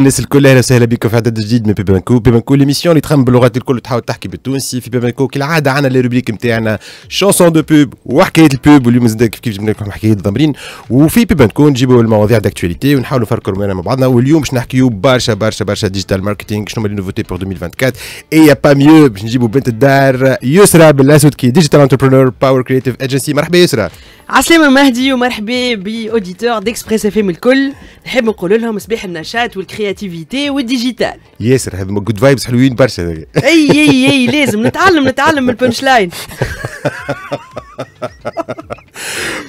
الناس الكل اهلا وسهلا بكم في عدد جديد من بيبانكو بيبانكو ليميسيون اللي تخمم باللغات الكل تحاول تحكي بالتونسي في بيبانكو كالعاده عندنا لي روبريك نتاعنا شونسون دو بوب وحكايه البوب واليوم زاد كيف كيف جبنا لكم حكايه الضمرين وفي بيبانكو نجيبوا المواضيع داكتواليتي ونحاولوا نفركوا مع بعضنا واليوم باش نحكيو برشا برشا برشا ديجيتال ماركتينغ شنو هما لي نوفوتي بور 2024 اي با ميو باش نجيبوا بنت الدار يسرى بالاسود كي ديجيتال انتربرونور باور كريتيف ايجنسي مرحبا يسرى عسلامة مهدي ومرحبا باوديتور ديكسبريس اف ام الكل نحب نقول لهم صباح النشاط والكري كرياتيفيتي والديجيتال ياسر هذا جود فايبس حلوين برشا اي اي اي لازم نتعلم نتعلم من البنش لاين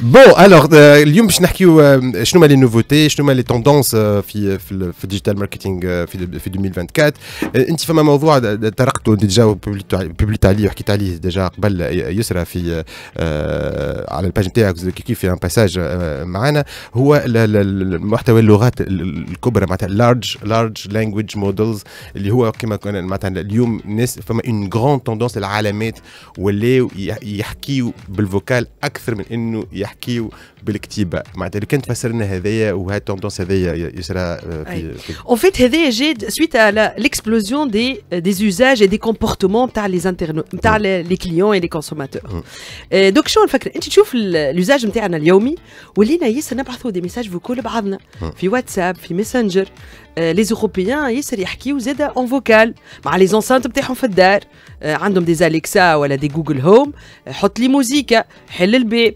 بون الوغ اليوم باش نحكيو euh, شنو هما لي نوفوتي شنو هما لي توندونس euh, في في الديجيتال ماركتينغ euh, في في 2024 انت فما موضوع طرقته ديجا وببليت عليه وحكيت عليه ديجا قبل يسرى في على الباج نتاعك كيف في ان باساج معنا هو محتوى اللغات الكبرى معناتها اللارج لارج لارج لانجويج مودلز اللي هو كما كنا معناتها اليوم الناس فما اون غران توندونس العلامات ولاو يحكيو بالفوكال اكثر من انه يحكيو بالكتيبه معناتها اللي كان تفسر لنا هذايا وهاد التوندونس هذايا يصرى آه، في اون فيت هذايا جي سويت على ليكسبلوزيون دي دي زوزاج دي كومبورتمون تاع لي انترنوت تاع لي كليون اي لي كونسوماتور دوك شو نفكر انت تشوف لوزاج نتاعنا اليومي ولينا ياسر نبعثوا دي ميساج فوكول لبعضنا في واتساب في ميسنجر لي زوروبيان ياسر يحكيو زاده اون فوكال مع لي زونسانت نتاعهم في الدار euh، عندهم دي اليكسا ولا دي جوجل هوم حط لي موزيكا حل الباب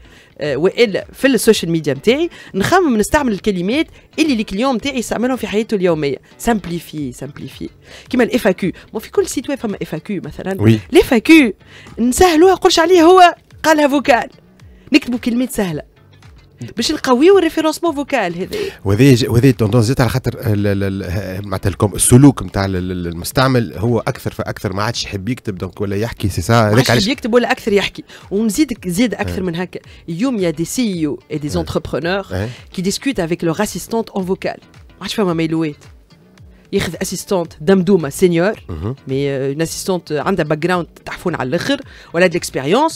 آه، والا في السوشيال ميديا نتاعي نخمم نستعمل الكلمات اللي الكليون نتاعي يستعملهم في حياته اليوميه سامبليفي سامبليفي كيما الاف كيو مو في كل سيت ويب فما اف كيو مثلا وي الاف كيو نسهلوها قولش عليه هو قالها فوكال نكتبوا كلمات سهله باش نقويو الريفيرونسمون فوكال هذا وهذه وهذه توندونس على خاطر معناتها السلوك نتاع المستعمل هو اكثر فاكثر ما عادش يحب يكتب دونك ولا يحكي سي سا ما عادش يحب يكتب ولا اكثر يحكي ونزيدك زيد اكثر من هكا اليوم يا دي سي او اي دي زونتربرونور كي ديسكوت افيك لور اسيستونت اون فوكال ما عادش فما ميلوات ياخذ اسيستونت دمدومه une assistante اون اسيستونت عندها باك جراوند qui على الاخر ولا de l'expérience.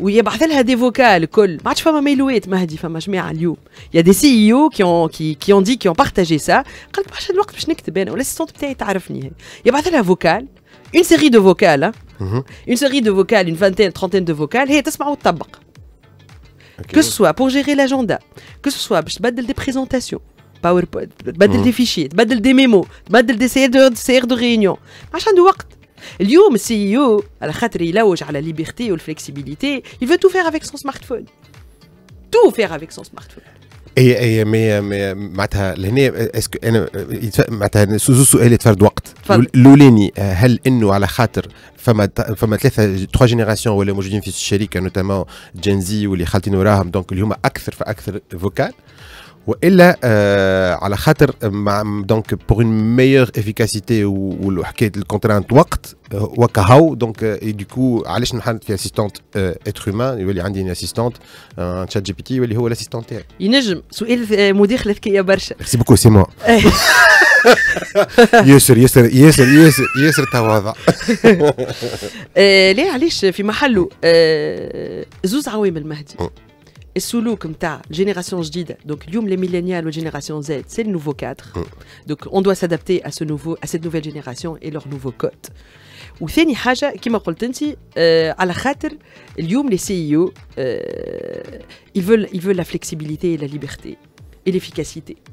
ويبعث لها دي فوكال الكل ما عادش فما ميلوات مهدي فما جماعه اليوم يا دي سي اي qui ont dit, qui كي اون دي كي اون بارتاجي سا قالت a الوقت باش نكتب انا والاسيستونت بتاعي تعرفني يبعث لها فوكال اون سيري دو de une série de vocales, une vingtaine, trentaine de vocales, et Que ce soit pour gérer l'agenda, que ce soit pour des présentations, باور تبدل دي فيشي تبدل دي ميمو تبدل دي سير دو سير دو ريونيون ما عادش عنده وقت اليوم السي او على خاطر يلوج على ليبرتي والفلكسيبيليتي يفو تو فير افيك سون سمارت فون تو فير افيك سون سمارت فون اي اي مي مي معناتها لهنا اسكو انا معناتها زوج سؤال يتفرد وقت الاولاني هل انه على خاطر فما فما ثلاثه تخوا جينيراسيون ولا موجودين في الشركه نوتامون جينزي واللي خالتين وراهم دونك اللي هما اكثر فاكثر فوكال والا آه، على خاطر مع دونك بور اون ميور افيكاسيتي وحكايه الكونترانت وقت وكهو دونك دوكو علاش نحط في اسيستونت اتر هيومان يولي عندي اسيستونت تشات جي بي تي يولي هو الاسيستونت تاعي ينجم سؤال آه، مداخله ذكيه برشا ميرسي بوكو سي موا ياسر ياسر ياسر ياسر ياسر تواضع آه، لا علاش في محله زوز عوامل مهدي et sous comme ta génération Jdid, donc Youm les millénials ou génération Z, c'est le nouveau 4. Mm. Donc on doit s'adapter à, ce à cette nouvelle génération et leur nouveau code. Ou Haja, qui m'a à la les CEO, euh, ils, veulent, ils veulent la flexibilité et la liberté et l'efficacité.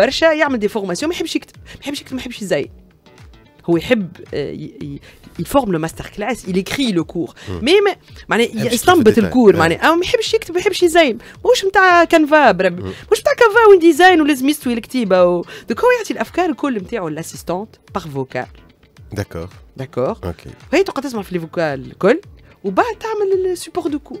برشا يعمل دي فورماسيون ما يحبش يكتب ما يحبش يكتب ما يحبش يزين هو يحب آه، يفورم لو ماستر كلاس écrit لو كور مي معناها يستنبط الكور معناها آه. آه، ما يحبش يكتب ما يحبش يزين مش نتاع كانفا مش نتاع كانفا وين ديزاين ولازم يستوي الكتيبه دوك هو يعطي الافكار الكل نتاعو لاسيستونت باغ فوكال داكور داكور اوكي هي تقعد تسمع في لي فوكال الكل وبعد تعمل السيبور دو كور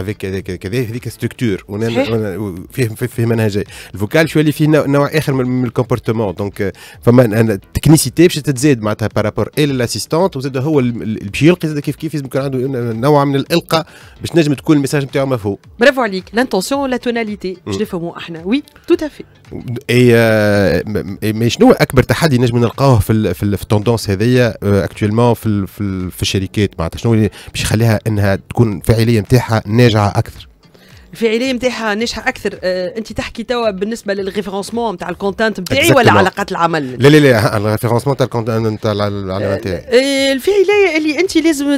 افيك كذا هذيك ستركتور فيه فيه منهجيه الفوكال شويه اللي فيه نوع اخر من الكومبورتمون دونك فما تكنيسيتي باش تتزاد معناتها بارابور الى الاسيستونت وزاد هو اللي باش يلقي كيف كيف لازم يكون عنده نوع من الالقاء باش نجم تكون الميساج نتاعو مفهوم برافو عليك لانتونسيون ولا توناليتي باش نفهموا احنا وي تو تافي اي مي euh, شنو اكبر تحدي نجم نلقاوه في في, التوندونس هذيا اكتويلمون euh, في في, الشركات معناتها شنو باش يخليها انها تكون الفاعليه نتاعها ناجعه اكثر الفاعليه نتاعها ناجحه اكثر آه، انت تحكي توا بالنسبه للريفرونسمون نتاع الكونتنت نتاعي ولا علاقات العمل لا لا لا الريفرونسمون نتاع الكونتنت نتاع العلاقه نتاعي آه، الفاعليه اللي انت لازم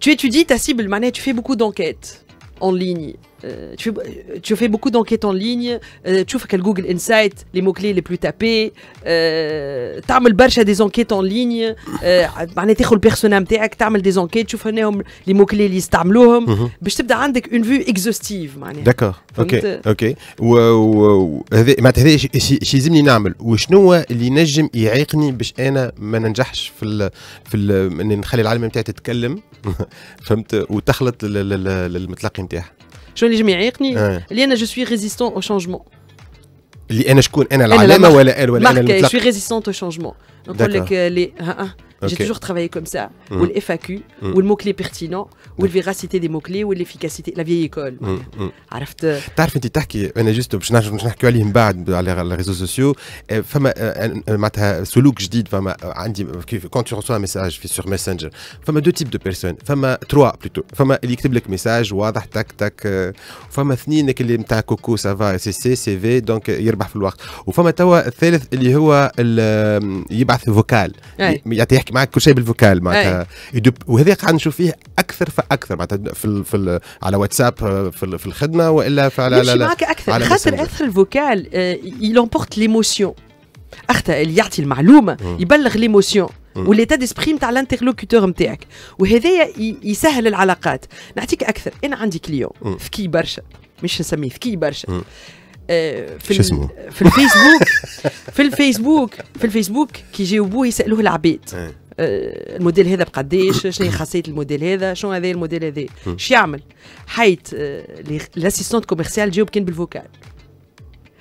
تو اتودي تا سيبل معناها تو في بوكو دونكيت اون ليني tu, tu fais beaucoup d'enquêtes en ligne tu fais Google Insight les mots clés les plus tapés تعمل برشا des enquêtes en ligne معناها تاخذ البيرسونا نتاعك تعمل des enquêtes تشوف هناهم لي مو كلي اللي يستعملوهم باش تبدا عندك une vue exhaustive معناها داكور اوكي اوكي وهذا معناتها هذا شي يلزمني نعمل وشنو اللي نجم يعيقني باش انا ما ننجحش في ال في ال نخلي العالم نتاعي تتكلم فهمت وتخلط المطلق نتاعها Je suis résistant au changement. Je suis résistant au changement. J'ai toujours travaillé comme ça, mm. ou le FAQ, mm. ou le mot-clé pertinent, ou le véracité des mots-clés, ou l'efficacité, la vieille école. Tu sais, tu on juste, je n'ai pas les réseaux sociaux, il y a un quand tu reçois un message sur Messenger, il y a deux types de personnes, il euh. euh, euh, y a trois plutôt, il y a un message, il y a il y a donc il y a il il y a y معك كل شيء بالفوكال إيه. معناتها وهذا قاعد نشوف فيه اكثر فاكثر معناتها في, الـ في الـ على واتساب آه، في, في الخدمه والا في لا لا معك اكثر خاطر اثر الفوكال يلومبورت ليموسيون اختها اللي يعطي المعلومه يبلغ ليموسيون وليتا ديسبري نتاع الانترلوكيتور نتاعك وهذايا يسهل العلاقات نعطيك اكثر انا عندي كليون ذكي برشا مش نسميه ذكي برشا آه، في في الفيسبوك في الفيسبوك في الفيسبوك كي يجاوبوه يسالوه العباد إيه. آه، الموديل هذا بقداش شنو هي خاصيه الموديل هذا شنو هذا الموديل هذا شو يعمل حيت لاسيستونت كوميرسيال جاوب كان بالفوكال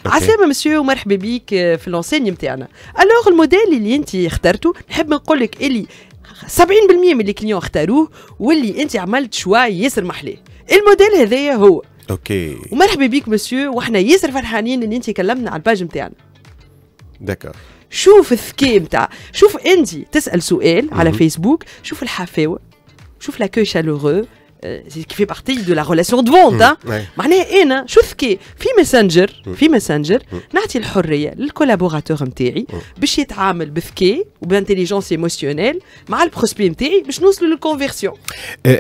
عسلامه مسيو مرحبا بيك آه، في لونسيني نتاعنا الوغ الموديل اللي انت اخترته نحب نقول لك اللي 70% من كليون اختاروه واللي انت عملت شوي ياسر محلاه الموديل هذايا هو اوكي ومرحبا بيك مسيو واحنا ياسر فرحانين ان انت كلمنا على الباج نتاعنا داكور شوف الذكاء نتاع شوف انت تسال سؤال على فيسبوك شوف الحفاوه شوف لاكوي شالوغو Euh, qui fait partie de la relation de vente mm, معناها انا شو ذكي في ماسنجر mm. في ماسنجر mm. نعطي الحريه للكولابوراتور نتاعي باش يتعامل بذكاء وبانتيليجونس ايموسيونيل مع البروسبي نتاعي باش نوصلوا للكونفيرسيون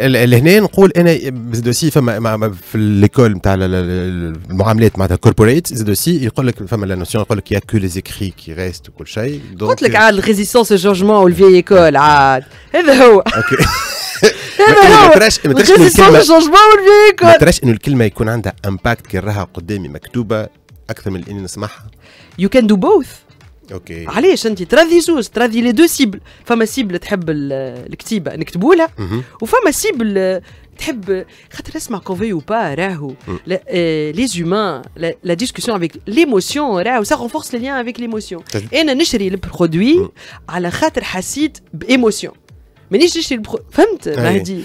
لهنا نقول انا زاد aussi فما في ليكول نتاع المعاملات معناتها كوربوريت زاد aussi يقول لك فما لا نوسيون يقول لك يا كو لي زيكري كي ريست وكل شيء قلت لك عاد الريزيستونس جورجمون والفيي ايكول عاد هذا هو اوكي ما ما انه الكلمه يكون عندها امباكت كي نراها قدامي مكتوبه اكثر من اني نسمعها يو كان دو بوث اوكي علاش انت تراضي زوز تراضي لي دو سيبل فما سيبل تحب الكتيبه نكتبوا لها وفما سيبل تحب خاطر اسمع كوفي وبا راهو لا, زومان آه، لا ديسكسيون افيك ليموسيون راهو سا رونفورس لي ليان افيك ليموسيون انا نشري البرودوي على خاطر حسيت بايموسيون مانيش نشري البرو فهمت مهدي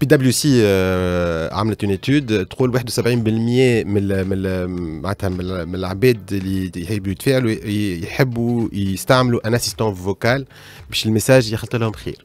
بي دبليو سي عملت اون اتيود تقول 71% من ال من معناتها من من العباد اللي يحبوا يتفاعلوا يحبوا يستعملوا ان اسيستون فوكال باش الميساج يخلط لهم خير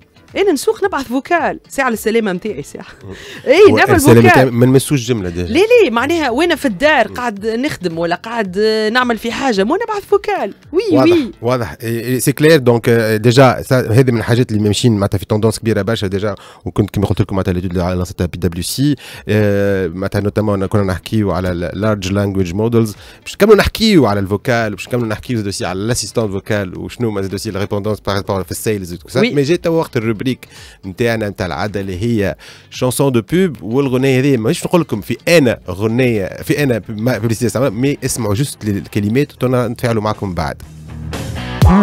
انا إيه، نسوق نبعث فوكال ساعه إيه، السلامه نتاعي ساعه اي نعمل فوكال ما نمسوش جمله دي لا لا معناها وانا في الدار قاعد نخدم ولا قاعد نعمل في حاجه مو نبعث فوكال وي واضح وي واضح سي كلير دونك ديجا هذه من الحاجات اللي ماشيين معناتها في توندونس كبيره برشا ديجا وكنت كما قلت لكم معناتها على اللي بي دبليو سي معناتها نوتامون كنا نحكيو على اللارج لانجويج مودلز باش نكملوا نحكيو على الفوكال باش نكملوا نحكيو زاد على الاسيستون فوكال وشنو ما زاد الريبوندونس باغ في السيلز مي جا وقت الرب الروبريك نتاعنا نتاع العاده اللي هي شونسون دو بوب والغنيه هذه مانيش نقول لكم في انا غنيه في انا ببليسيتي مي اسمعوا جوست الكلمات وتنفعلوا معكم بعد